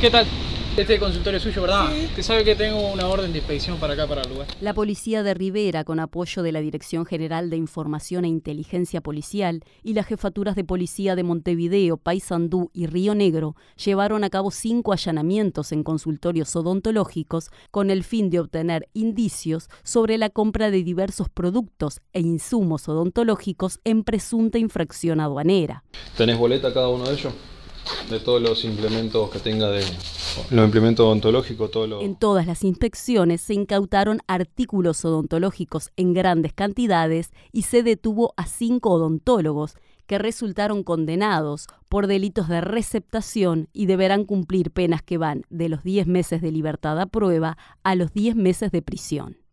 ¿qué tal? Este consultorio suyo, ¿verdad? Sí. sabe que tengo una orden de inspección para acá, para el lugar. La policía de Rivera, con apoyo de la Dirección General de Información e Inteligencia Policial y las jefaturas de policía de Montevideo, Paysandú y Río Negro, llevaron a cabo cinco allanamientos en consultorios odontológicos con el fin de obtener indicios sobre la compra de diversos productos e insumos odontológicos en presunta infracción aduanera. ¿Tenés boleta cada uno de ellos? de todos los implementos que tenga de los implementos odontológicos, En todas las inspecciones se incautaron artículos odontológicos en grandes cantidades y se detuvo a cinco odontólogos que resultaron condenados por delitos de receptación y deberán cumplir penas que van de los 10 meses de libertad a prueba a los 10 meses de prisión.